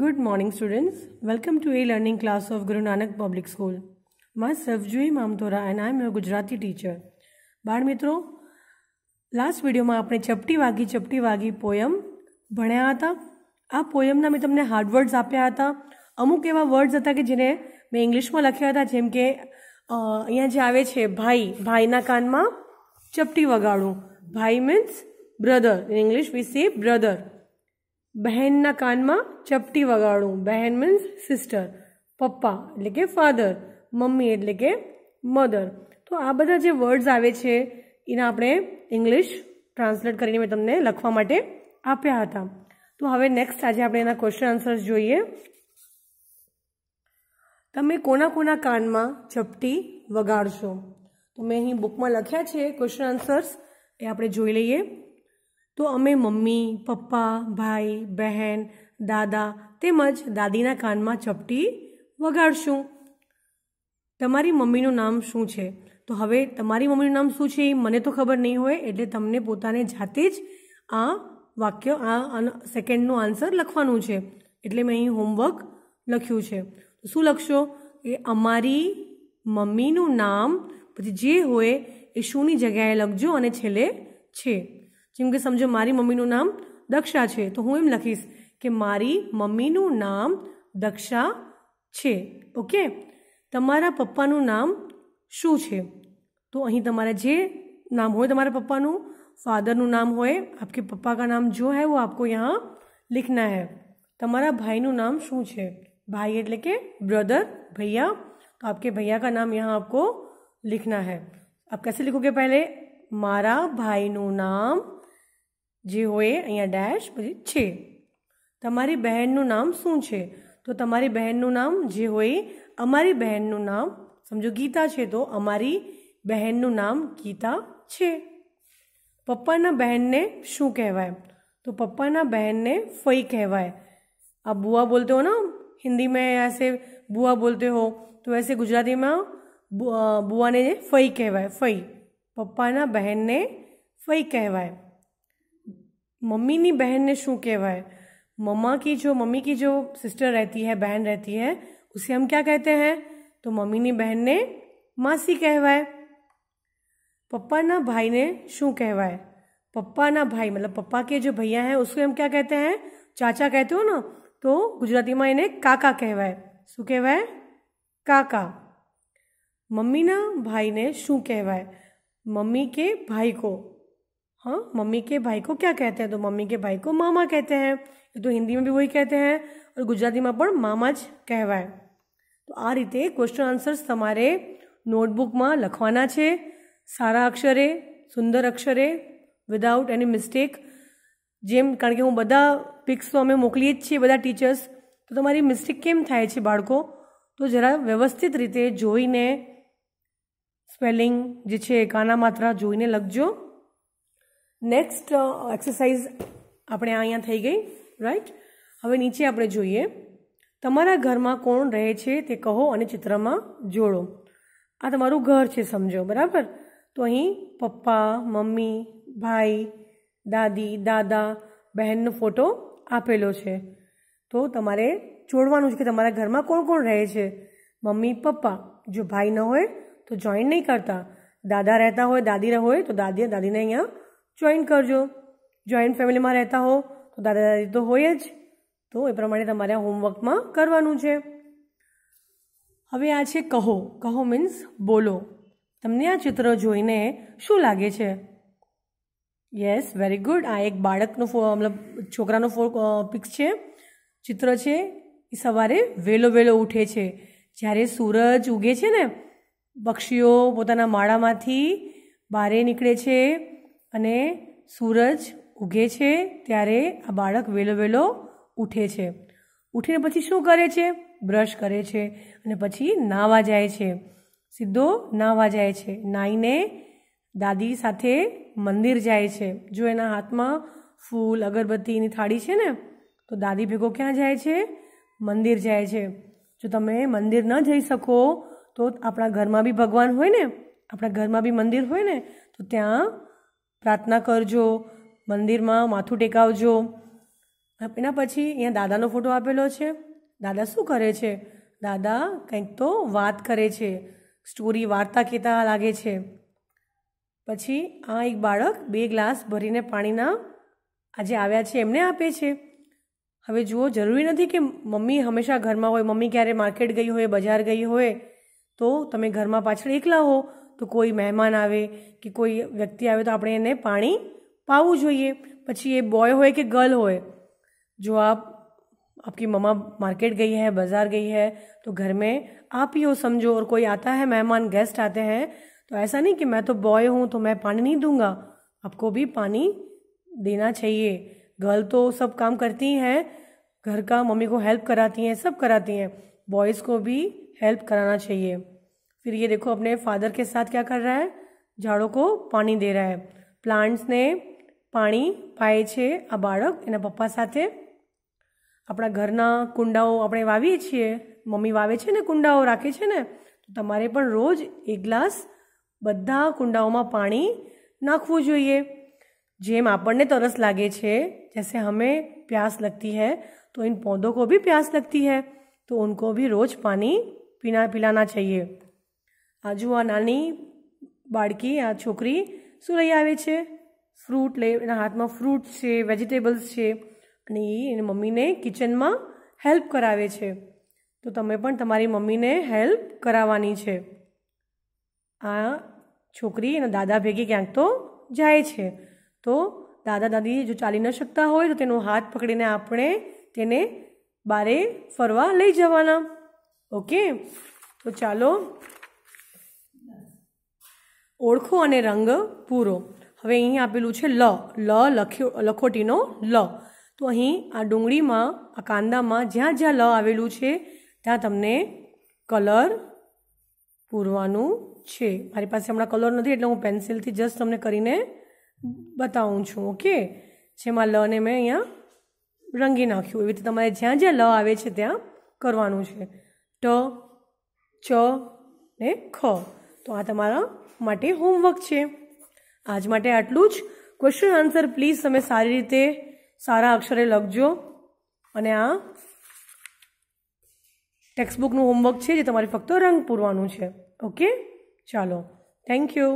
Good morning students. Welcome to e-learning class of Guru Nanak Public School. Myself Jui Mamtora and I am your Gujarati teacher. બાળ મિત્રો last વિડીયોમાં આપણે ચપટી વાગી ચપટી વાગી પોયમ ભણ્યા હતા આ પોયમના મેં તમને હાર્ડ વર્ડ્સ આપ્યા હતા અમુક એવા વર્ડ્સ હતા કે જેને મેં ઇંગ્લિશમાં લખ્યા હતા જેમ કે અહીંયા જે આવે છે ભાઈ ભાઈના કાનમાં ચપટી વગાડું ભાઈ means brother in English we say brother બહેનના કાનમાં ચપટી વગાડવું બહેન મીન્સ સિસ્ટર પપ્પા એટલે કે ફાધર મમ્મી એટલે કે મધર તો આ બધા જે વર્ડ્સ આવે છે એને આપણે ઇંગ્લિશ ટ્રાન્સલેટ કરીને મેં તમને લખવા માટે આપ્યા હતા તો હવે નેક્સ્ટ આજે આપણે એના ક્વેશ્ચન આન્સર્સ જોઈએ તમે કોના કોના કાનમાં ચપટી વગાડશો તો મેં અહીં બુકમાં લખ્યા છે ક્વેશ્ચન આન્સર્સ એ આપણે જોઈ લઈએ તો અમે મમ્મી પપ્પા ભાઈ બહેન દાદા તેમજ દાદીના કાનમાં ચપટી વગાડશું તમારી મમ્મીનું નામ શું છે તો હવે તમારી મમ્મીનું નામ શું છે એ મને તો ખબર નહીં હોય એટલે તમને પોતાને જાતે જ આ વાક્ય આ સેકન્ડનું આન્સર લખવાનું છે એટલે મેં અહીં હોમવર્ક લખ્યું છે તો શું લખશો એ અમારી મમ્મીનું નામ પછી જે હોય એ શુંની જગ્યાએ લખજો અને છેલ્લે છે जम के समझो मारी मम्मी नाम दक्षा है तो हूँ एम लखीश कि मारी मम्मी नाम दक्षा है ओके तरा पप्पा नाम शू है तो अँ ते नाम हो पप्पा फादर नाम हो आपके पप्पा का नाम जो है वो आपको यहाँ लिखना है तरा भाई नाम शू है भाई एट्ले कि ब्रदर भैया तो आपके भैया का नाम यहाँ आपको लिखना है आप कैसे लिखोगे पहले मारा भाई नाम जी होए यहां डैश पूछी छे तुम्हारी बहन નું નામ શું છે તો તમારી બહેન નું નામ જે હોએ અમારી બહેન નું નામ સમજો ગીતા છે તો અમારી બહેન નું નામ ગીતા છે પપ્પા ના બહેન ને શું કહેવાય તો પપ્પા ના બહેન ને ફઈ કહેવાય આ બુઆ बोलते हो ना हिंदी में ऐसे बुआ बोलते हो तो ऐसे गुजराती में बुआ ને ફઈ કહેવાય ફઈ પપ્પા ના બહેન ને ફઈ કહેવાય मम्मी नी बहन ने शू कहवा है मम्मा की जो मम्मी की जो सिस्टर रहती है बहन रहती है उसे हम क्या कहते हैं तो मम्मी नी बहन ने मासी कहवाए पप्पा ना भाई ने शू कहवाए पप्पा ना भाई मतलब पप्पा के जो भैया हैं उसको हम क्या कहते हैं चाचा कहते हो ना तो गुजराती माँ इन्हें काका कहवाए शू कहवाए काका मम्मी ना भाई ने शू कहवाए मम्मी के भाई को हाँ मम्मी के भाई को क्या कहते हैं तो मम्मी के भाई को मामा कहते हैं ये तो हिंदी में भी वही कहते हैं और गुजराती में पर मामा ज कहवाए तो आ रीते क्वेश्चन आंसर्स तमारे नोटबुक में लखवा है सारा अक्षरे सुंदर अक्षरे विदाउट एनी मिस्टेक जेम कारण के हूँ बधा पिक्स तो अमें मोकली छे बधा टीचर्स तो तमारी मिस्टेक केम थाय छे बाळको तो जरा व्यवस्थित रीते जोईने स्पेलिंग जे छे एकाना मात्रा जोईने लखजो નેક્સ્ટ એક્સરસાઇઝ uh, આપણે અહીંયા થઈ ગઈ રાઈટ હવે નીચે આપણે જોઈએ તમારા ઘરમાં કોણ રહે છે તે કહો અને ચિત્રમાં જોડો આ તમારું ઘર છે સમજો બરાબર તો અહીં પપ્પા મમ્મી ભાઈ દાદી દાદા બહેનનો ફોટો આપેલો છે તો તમારે જોડવાનું છે કે તમારા ઘરમાં કોણ કોણ રહે છે મમ્મી પપ્પા જો ભાઈ ન હોય તો જોઈન નહીં કરતા દાદા રહેતા હોય દાદી હોય તો દાદી દાદીને અહીંયા જોઈન કરજો જોઈન્ટ ફેમિલીમાં રહેતા હો તો દાદા દાદી તો હોય જ તો એ પ્રમાણે તમારે હોમવર્કમાં કરવાનું છે હવે આ છે કહો કહો મીન્સ બોલો તમને આ ચિત્ર જોઈને શું લાગે છે યસ વેરી ગુડ આ એક બાળકનો મતલબ છોકરાનો ફો પિક્સ છે ચિત્ર છે એ સવારે વહેલો વહેલો ઉઠે છે જ્યારે સૂરજ ઉગે છે ને પક્ષીઓ પોતાના માળામાંથી બારે નીકળે છે અને સૂરજ ઉગે છે ત્યારે આ બાળક વહેલો વહેલો ઉઠે છે ઉઠીને પછી શું કરે છે બ્રશ કરે છે અને પછી નાહવા જાય છે સીધો નાહવા જાય છે નાહીને દાદી સાથે મંદિર જાય છે જો એના હાથમાં ફૂલ અગરબત્તીની થાળી છે ને તો દાદી ભેગો ક્યાં જાય છે મંદિર જાય છે જો તમે મંદિર ન જઈ શકો તો આપણા ઘરમાં બી ભગવાન હોય ને આપણા ઘરમાં બી મંદિર હોય ને તો ત્યાં પ્રાર્થના કરજો મંદિરમાં માથું ટેકાવજો એના પછી અહીંયા દાદાનો ફોટો આપેલો છે દાદા શું કરે છે દાદા કંઈક તો વાત કરે છે સ્ટોરી વાર્તા કહેતા લાગે છે પછી આ એક બાળક બે ગ્લાસ ભરીને પાણીના આજે આવ્યા છે એમને આપે છે હવે જુઓ જરૂરી નથી કે મમ્મી હંમેશા ઘરમાં હોય મમ્મી ક્યારે માર્કેટ ગઈ હોય બજાર ગઈ હોય તો તમે ઘરમાં પાછળ એકલા હો तो कोई मेहमान आवे कि कोई व्यक्ति आवे तो आपने इन्हें पानी पाऊ चाहिए પછી એ બોય હોય કે ગર્લ હોય જો આપ આપકી મમ્મા માર્કેટ ગઈ હે બજાર ગઈ હે તો ઘર મે આપી ઓ સમજો ઓર કોઈ આતા હે મહેમાન ગેસ્ટ આતે હે તો એસા નહીં કે મે તો બોય હું તો મે પાણી નહીં દુંગા આપકો ભી પાણી દેના જોઈએ ગર્લ તો સબ કામ કરતી હે ઘર કા મમ્મી કો હેલ્પ કરાતી હે સબ કરાતી હે બોયસ કો ભી હેલ્પ કરાના જોઈએ फिर ये देखो अपने फादर के साथ क्या कर रहा है झाड़ों को पानी दे रहा है प्लांट्स ने पानी पाए छे आ बाड़क इना पप्पा साथ अपना घरना कूंडाओ अपने वावीए छे मम्मी वावे छे ने कूंडाओ राखे छे ने तो तमारे पण रोज एक ग्लास बधा कुंडाओ में पानी नाखव जोईए जेम आपने तरस लगे जैसे हमें प्यास लगती है तो इन पौधों को भी प्यास लगती है तो उनको भी रोज पानी पीना पिलाना चाहिए આ નાની બાળકી આ છોકરી શું લઈ આવે છે ફ્રૂટ લે એના હાથમાં ફ્રૂટ છે વેજીટેબલ્સ છે અને એ એની મમ્મીને કિચનમાં હેલ્પ કરાવે છે તો તમે પણ તમારી મમ્મીને હેલ્પ કરાવવાની છે આ છોકરી એના દાદા ભેગી ક્યાંક તો જાય છે તો દાદા દાદી જો ચાલી ન શકતા હોય તો તેનો હાથ પકડીને આપણે તેને બારે ફરવા લઈ જવાના ઓકે તો ચાલો ઓળખો અને રંગ પૂરો હવે અહીં આપેલું છે લ લ લખ્યો લખોટીનો લ તો અહીં આ ડુંગળીમાં આ કાંદામાં જ્યાં જ્યાં લ આવેલું છે ત્યાં તમને કલર પૂરવાનું છે મારી પાસે હમણાં કલર નથી એટલે હું પેન્સિલથી જસ્ટ તમને કરીને બતાવું છું ઓકે જેમાં લને મેં અહીંયા રંગી નાખ્યું એવી રીતે તમારે જ્યાં જ્યાં લ આવે છે ત્યાં કરવાનું છે ટ ચ ને ખ તો આ તમારા માટે હોમવર્ક છે આજ માટે આટલું જ ક્વેશ્ચન આન્સર પ્લીઝ તમે સારી રીતે સારા અક્ષરે લખજો અને આ ટેક્સ્ટબુકનું હોમવર્ક છે જે તમારે ફક્ત રંગ પૂરવાનું છે ઓકે ચાલો થેન્ક યુ